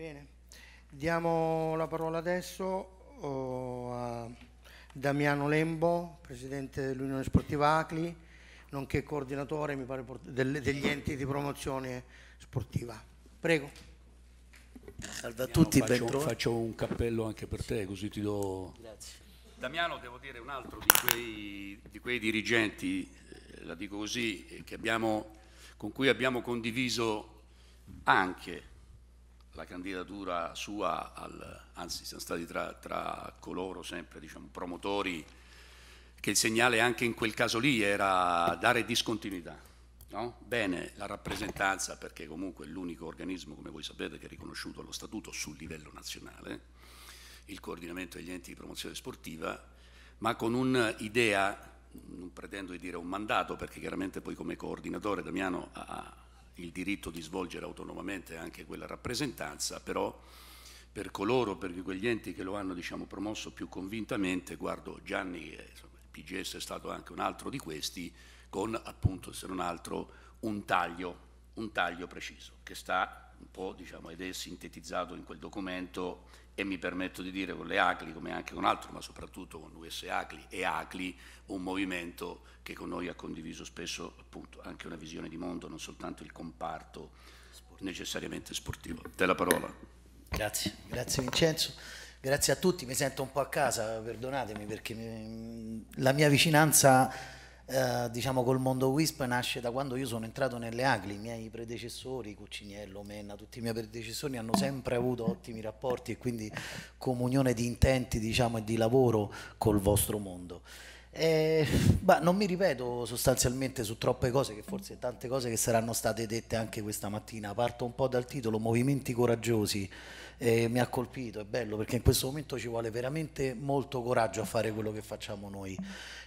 Bene, diamo la parola adesso oh, a Damiano Lembo, presidente dell'Unione Sportiva Acli, nonché coordinatore pare, degli enti di promozione sportiva. Prego. Salve a tutti, faccio, faccio un cappello anche per te, così ti do... Grazie. Damiano, devo dire un altro di quei, di quei dirigenti, eh, la dico così, eh, abbiamo, con cui abbiamo condiviso anche la candidatura sua, al, anzi siamo stati tra, tra coloro sempre diciamo, promotori che il segnale anche in quel caso lì era dare discontinuità. No? Bene, la rappresentanza, perché comunque è l'unico organismo, come voi sapete, che è riconosciuto allo statuto sul livello nazionale, il coordinamento degli enti di promozione sportiva, ma con un'idea, non pretendo di dire un mandato, perché chiaramente poi come coordinatore Damiano ha, il diritto di svolgere autonomamente anche quella rappresentanza, però per coloro, per quegli enti che lo hanno diciamo, promosso più convintamente, guardo Gianni, insomma, il PGS è stato anche un altro di questi, con appunto se non altro un taglio, un taglio preciso che sta un po' diciamo, ed è sintetizzato in quel documento e mi permetto di dire con le ACLI come anche con altro, ma soprattutto con US ACLI e ACLI, un movimento che con noi ha condiviso spesso appunto, anche una visione di mondo, non soltanto il comparto necessariamente sportivo. Te la parola. Grazie, grazie Vincenzo. Grazie a tutti, mi sento un po' a casa, perdonatemi perché mi, la mia vicinanza eh, diciamo col mondo Wisp nasce da quando io sono entrato nelle Agli, i miei predecessori, Cucciniello, Menna, tutti i miei predecessori hanno sempre avuto ottimi rapporti e quindi comunione di intenti diciamo, e di lavoro col vostro mondo. Eh, bah, non mi ripeto sostanzialmente su troppe cose, che forse tante cose che saranno state dette anche questa mattina. Parto un po' dal titolo Movimenti coraggiosi. Eh, mi ha colpito, è bello perché in questo momento ci vuole veramente molto coraggio a fare quello che facciamo noi.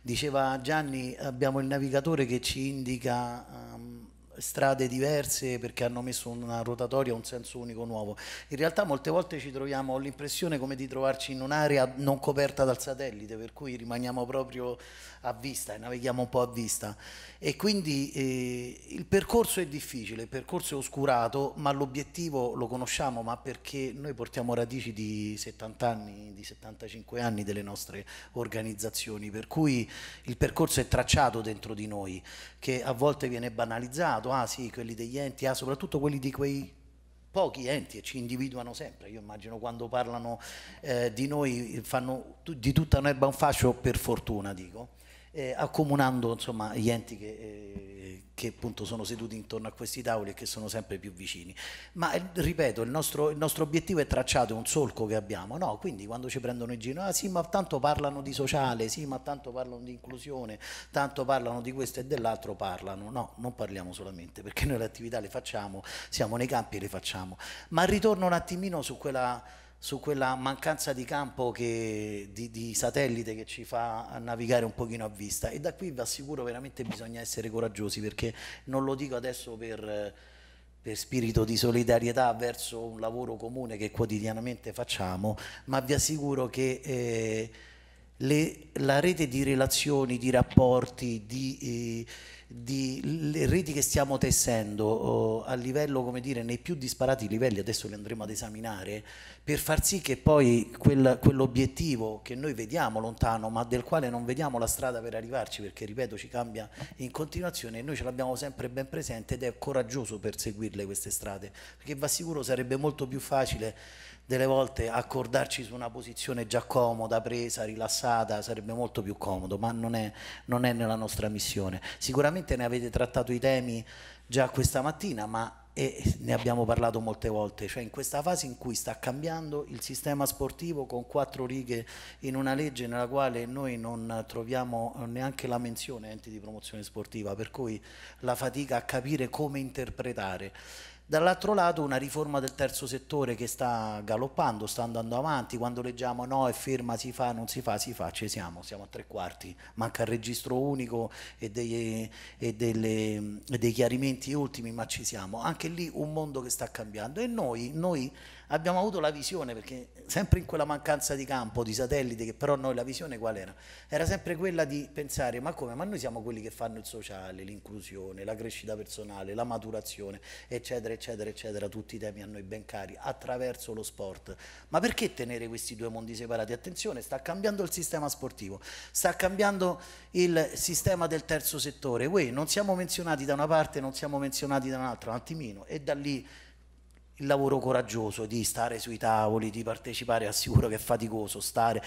Diceva Gianni, abbiamo il navigatore che ci indica um, strade diverse perché hanno messo una rotatoria, un senso unico nuovo. In realtà molte volte ci troviamo, ho l'impressione come di trovarci in un'area non coperta dal satellite, per cui rimaniamo proprio a vista e navighiamo un po' a vista. E quindi eh, il percorso è difficile, il percorso è oscurato, ma l'obiettivo lo conosciamo, ma perché noi portiamo radici di 70 anni, di 75 anni delle nostre organizzazioni, per cui il percorso è tracciato dentro di noi, che a volte viene banalizzato, mercato ah, ha sì quelli degli enti, ha ah, soprattutto quelli di quei pochi enti e ci individuano sempre. Io immagino quando parlano eh, di noi fanno di tutta un'erba un fascio, per fortuna dico eh, accomunando insomma, gli enti che, eh, che, appunto sono seduti intorno a questi tavoli e che sono sempre più vicini. Ma eh, ripeto, il nostro, il nostro, obiettivo è tracciato, è un solco che abbiamo, no? Quindi quando ci prendono in giro, ah sì, ma tanto parlano di sociale, sì, ma tanto parlano di inclusione, tanto parlano di questo e dell'altro parlano. No, non parliamo solamente, perché noi le attività le facciamo, siamo nei campi e le facciamo. Ma ritorno un attimino su quella su quella mancanza di campo che, di, di, satellite che ci fa navigare un pochino a vista e da qui vi assicuro veramente bisogna essere coraggiosi perché non lo dico adesso per, per spirito di solidarietà verso un lavoro comune che quotidianamente facciamo ma vi assicuro che eh, le, la rete di relazioni, di rapporti, di, eh, di le reti che stiamo tessendo oh, a livello, come dire, nei più disparati livelli, adesso li andremo ad esaminare, per far sì che poi quel, quell'obiettivo che noi vediamo lontano, ma del quale non vediamo la strada per arrivarci, perché ripeto ci cambia in continuazione, noi ce l'abbiamo sempre ben presente ed è coraggioso perseguirle queste strade, perché va sicuro sarebbe molto più facile delle volte accordarci su una posizione già comoda, presa, rilassata, stata sarebbe molto più comodo, ma non è, non è nella nostra missione. Sicuramente ne avete trattato i temi già questa mattina, ma e ne abbiamo parlato molte volte, cioè in questa fase in cui sta cambiando il sistema sportivo con quattro righe in una legge nella quale noi non troviamo neanche la menzione enti di promozione sportiva, per cui la fatica a capire come interpretare dall'altro lato una riforma del terzo settore che sta galoppando, sta andando avanti, quando leggiamo no è ferma, si fa, non si fa, si fa, ci siamo, siamo a tre quarti, manca il registro unico e, dei, e delle, e dei chiarimenti ultimi, ma ci siamo, anche lì un mondo che sta cambiando e noi, noi abbiamo avuto la visione, perché sempre in quella mancanza di campo, di satellite, che però noi la visione qual era? Era sempre quella di pensare, ma come, ma noi siamo quelli che fanno il sociale, l'inclusione, la crescita personale, la maturazione, eccetera, eccetera, eccetera, tutti i temi a noi ben cari, attraverso lo sport. Ma perché tenere questi due mondi separati? Attenzione, sta cambiando il sistema sportivo, sta cambiando il sistema del terzo settore, Uè, non siamo menzionati da una parte, non siamo menzionati da un'altra, un attimino, e da lì il lavoro coraggioso di stare sui tavoli, di partecipare, assicuro che è faticoso stare.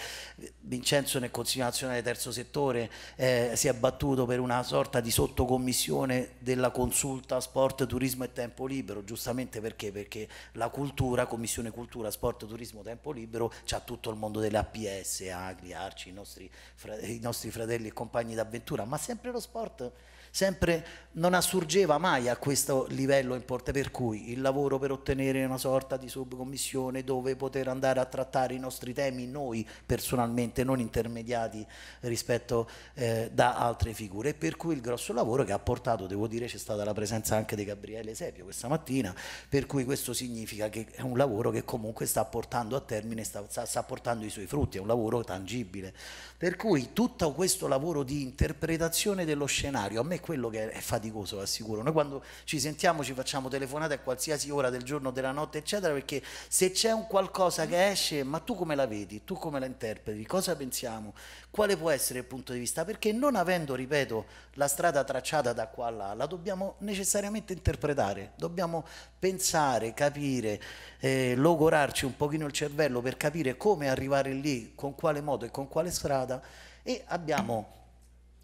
Vincenzo nel Consiglio nazionale terzo settore eh, si è battuto per una sorta di sottocommissione della consulta sport, turismo e tempo libero, giustamente perché? Perché la cultura, commissione cultura, sport, turismo, tempo libero, c'ha tutto il mondo delle APS, Agri, Arci, i nostri, i nostri fratelli e compagni d'avventura, ma sempre lo sport sempre non assurgeva mai a questo livello importante, per cui il lavoro per ottenere una sorta di subcommissione dove poter andare a trattare i nostri temi noi personalmente, non intermediati rispetto eh, da altre figure, e per cui il grosso lavoro che ha portato, devo dire, c'è stata la presenza anche di Gabriele Sepio questa mattina, per cui questo significa che è un lavoro che comunque sta portando a termine, sta, sta portando i suoi frutti, è un lavoro tangibile. Per cui tutto questo lavoro di interpretazione dello scenario a me quello che è faticoso, assicuro. Noi quando ci sentiamo ci facciamo telefonate a qualsiasi ora del giorno, della notte, eccetera, perché se c'è un qualcosa che esce, ma tu come la vedi, tu come la interpreti, cosa pensiamo, quale può essere il punto di vista? Perché non avendo, ripeto, la strada tracciata da qua a là, la dobbiamo necessariamente interpretare, dobbiamo pensare, capire, eh, logorarci un pochino il cervello per capire come arrivare lì, con quale modo e con quale strada e abbiamo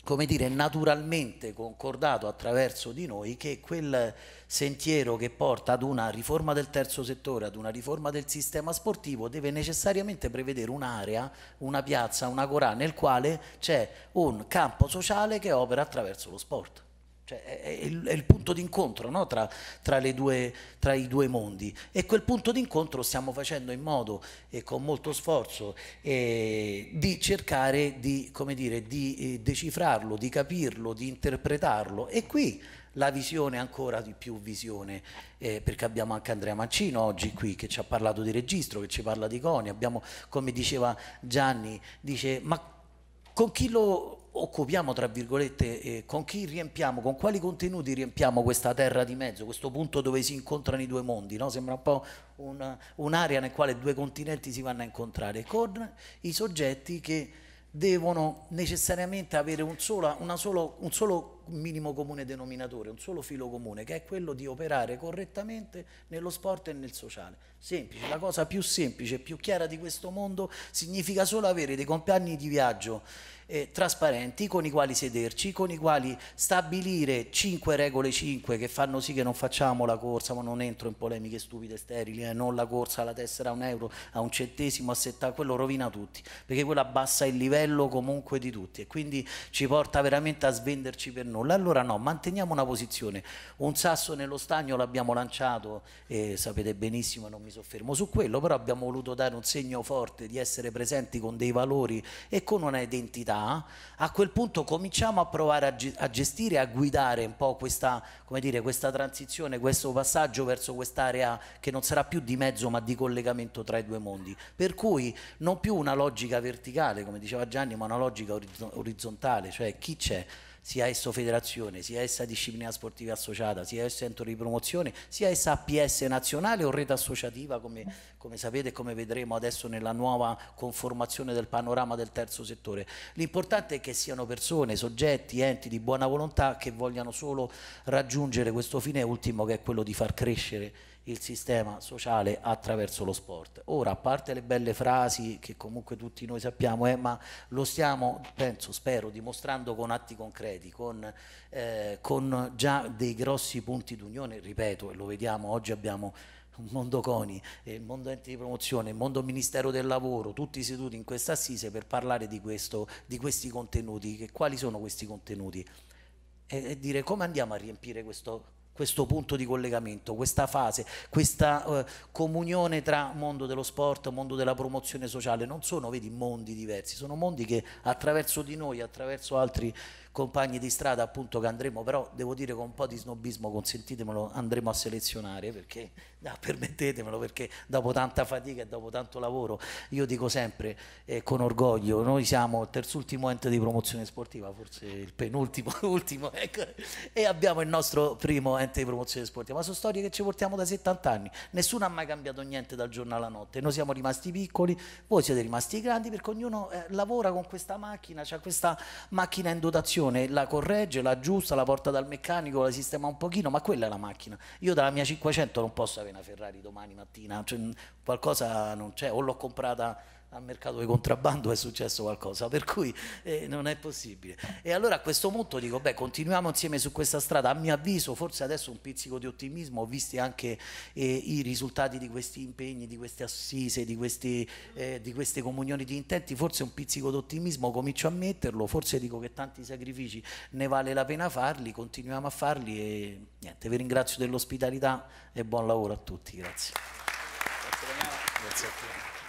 come dire, naturalmente concordato attraverso di noi che quel sentiero che porta ad una riforma del terzo settore, ad una riforma del sistema sportivo, deve necessariamente prevedere un'area, una piazza, una corà nel quale c'è un campo sociale che opera attraverso lo sport. Cioè, è, il, è, il, punto d'incontro no? tra, tra, due, tra, i due mondi e quel punto d'incontro stiamo facendo in modo e con molto sforzo eh, di cercare di, dire, di eh, decifrarlo, di capirlo, di interpretarlo e qui la visione ancora di più visione eh, perché abbiamo anche Andrea Mancino oggi qui che ci ha parlato di registro, che ci parla di Coni, abbiamo come diceva Gianni, dice ma con chi lo occupiamo, tra virgolette, eh, con chi riempiamo, con quali contenuti riempiamo questa terra di mezzo, questo punto dove si incontrano i due mondi, no? sembra un po' un, un'area nel quale due continenti si vanno a incontrare, con i soggetti che devono necessariamente avere un solo, solo, un solo minimo comune denominatore, un solo filo comune, che è quello di operare correttamente nello sport e nel sociale. Semplice, la cosa più semplice e più chiara di questo mondo significa solo avere dei compagni di viaggio eh, trasparenti con i quali sederci, con i quali stabilire cinque regole cinque che fanno sì che non facciamo la corsa, ma non entro in polemiche stupide e sterili, eh, non la corsa alla tessera a un euro, a un centesimo, a settanta, quello rovina tutti, perché quello abbassa il livello comunque di tutti e quindi ci porta veramente a svenderci per nulla, allora no, manteniamo una posizione, un sasso nello stagno l'abbiamo lanciato, e sapete benissimo non mi soffermo su quello, però abbiamo voluto dare un segno forte di essere presenti con dei valori e con una identità, a quel punto cominciamo a provare a, gestire, a guidare un po' questa, dire, questa transizione, questo passaggio verso quest'area che non sarà più di mezzo ma di collegamento tra i due mondi, per cui non più una logica verticale, come diceva Gianni, ma una logica orizzontale, cioè chi c'è? sia esso federazione, sia essa disciplina sportiva associata, sia esso centro di promozione, sia essa APS nazionale o rete associativa come, come sapete e come vedremo adesso nella nuova conformazione del panorama del terzo settore. L'importante è che siano persone, soggetti, enti di buona volontà che vogliano solo raggiungere questo fine ultimo che è quello di far crescere il sistema sociale attraverso lo sport. Ora, a parte le belle frasi che comunque tutti noi sappiamo, eh, ma lo stiamo, penso, spero, dimostrando con atti concreti, con, eh, con già dei grossi punti d'unione, ripeto, e lo vediamo, oggi abbiamo il mondo CONI, il mondo enti di promozione, il mondo Ministero del Lavoro, tutti seduti in questa assise per parlare di, questo, di questi contenuti, che, quali sono questi contenuti e, e dire come andiamo a riempire questo, questo punto di collegamento, questa fase, questa eh, comunione tra mondo dello sport, mondo della promozione sociale, non sono vedi, mondi diversi, sono mondi che attraverso di noi, attraverso altri compagni di strada appunto che andremo, però devo dire con un po' di snobismo, consentitemelo, andremo a selezionare perché, no, permettetemelo, perché dopo tanta fatica e dopo tanto lavoro, io dico sempre eh, con orgoglio, noi siamo il terzultimo ente di promozione sportiva, forse il penultimo, ultimo, ecco, e abbiamo il nostro primo ente di promozione sportiva, ma sono storie che ci portiamo da 70 anni, nessuno ha mai cambiato niente dal giorno alla notte, noi siamo rimasti piccoli, voi siete rimasti grandi perché ognuno eh, lavora con questa macchina, c'è cioè questa macchina in dotazione situazione, la corregge, la aggiusta, la porta dal meccanico, la sistema un pochino, ma quella è la macchina. Io dalla mia 500 non posso avere una Ferrari domani mattina, cioè, qualcosa non c'è, o l'ho comprata al mercato di contrabbando è successo qualcosa, per cui eh, non è possibile. E allora a questo punto dico, beh, continuiamo insieme su questa strada, a mio avviso forse adesso un pizzico di ottimismo, ho visto anche eh, i risultati di questi impegni, di queste assise, di, questi, eh, di queste comunioni di intenti, forse un pizzico di ottimismo comincio a metterlo, forse dico che tanti sacrifici ne vale la pena farli, continuiamo a farli e niente, vi ringrazio dell'ospitalità e buon lavoro a tutti, grazie. Grazie a te.